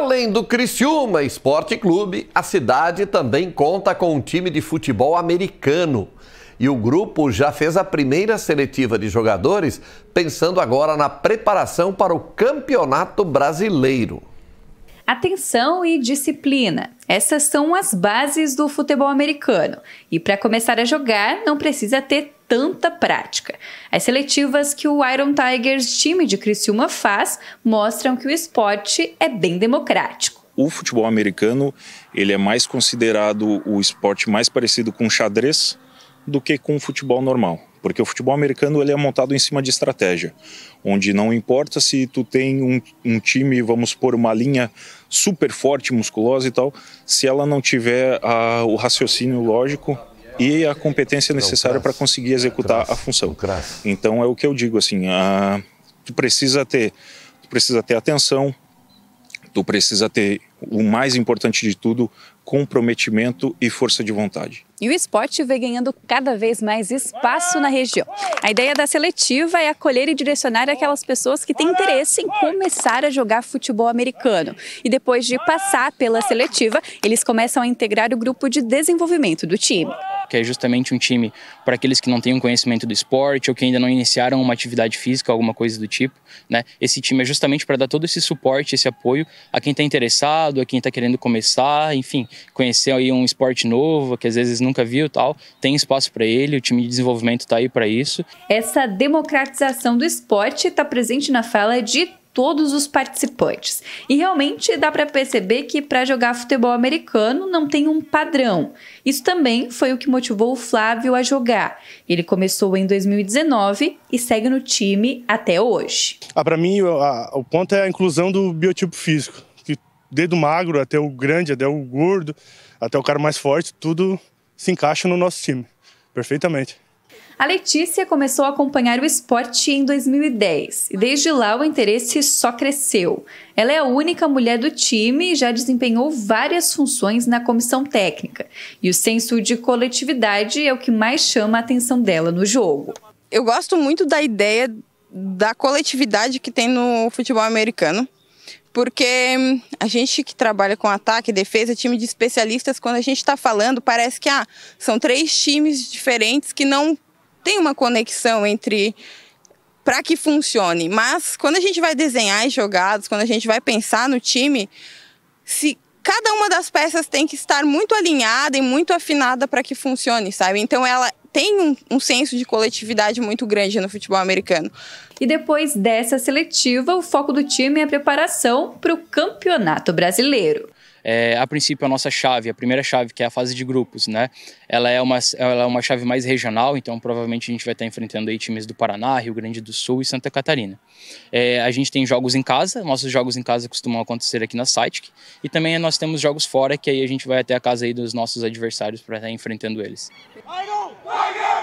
Além do Criciúma Esporte Clube, a cidade também conta com um time de futebol americano. E o grupo já fez a primeira seletiva de jogadores, pensando agora na preparação para o Campeonato Brasileiro atenção e disciplina. Essas são as bases do futebol americano. E para começar a jogar, não precisa ter tanta prática. As seletivas que o Iron Tigers time de Criciúma faz mostram que o esporte é bem democrático. O futebol americano, ele é mais considerado o esporte mais parecido com xadrez do que com o futebol normal. Porque o futebol americano ele é montado em cima de estratégia, onde não importa se tu tem um, um time, vamos por uma linha super forte, musculosa e tal, se ela não tiver a, o raciocínio lógico e a competência é necessária para conseguir executar é a função. Então é o que eu digo assim, a, tu precisa ter, tu precisa ter atenção, tu precisa ter o mais importante de tudo, comprometimento e força de vontade. E o esporte vem ganhando cada vez mais espaço na região. A ideia da seletiva é acolher e direcionar aquelas pessoas que têm interesse em começar a jogar futebol americano. E depois de passar pela seletiva, eles começam a integrar o grupo de desenvolvimento do time que é justamente um time para aqueles que não têm um conhecimento do esporte ou que ainda não iniciaram uma atividade física, alguma coisa do tipo. Né? Esse time é justamente para dar todo esse suporte, esse apoio a quem está interessado, a quem está querendo começar, enfim, conhecer aí um esporte novo que às vezes nunca viu tal. Tem espaço para ele, o time de desenvolvimento está aí para isso. Essa democratização do esporte está presente na fala de todos os participantes. E realmente dá para perceber que para jogar futebol americano não tem um padrão. Isso também foi o que motivou o Flávio a jogar. Ele começou em 2019 e segue no time até hoje. Ah, para mim, a, o ponto é a inclusão do biotipo físico, que desde o magro até o grande, até o gordo, até o cara mais forte, tudo se encaixa no nosso time perfeitamente. A Letícia começou a acompanhar o esporte em 2010 e desde lá o interesse só cresceu. Ela é a única mulher do time e já desempenhou várias funções na comissão técnica. E o senso de coletividade é o que mais chama a atenção dela no jogo. Eu gosto muito da ideia da coletividade que tem no futebol americano porque hum, a gente que trabalha com ataque, defesa, time de especialistas, quando a gente está falando, parece que ah, são três times diferentes que não tem uma conexão entre para que funcione. Mas quando a gente vai desenhar as jogadas, quando a gente vai pensar no time, se cada uma das peças tem que estar muito alinhada e muito afinada para que funcione, sabe? Então ela tem um, um, senso de coletividade muito grande no futebol americano. E depois dessa seletiva, o foco do time é a preparação para o campeonato brasileiro. É, a princípio, a nossa chave, a primeira chave, que é a fase de grupos, né? Ela é, uma, ela é uma chave mais regional, então provavelmente a gente vai estar enfrentando aí times do Paraná, Rio Grande do Sul e Santa Catarina. É, a gente tem jogos em casa, nossos jogos em casa costumam acontecer aqui na Sitic, e também nós temos jogos fora, que aí a gente vai até a casa aí dos nossos adversários para estar enfrentando eles. Vai, Vai,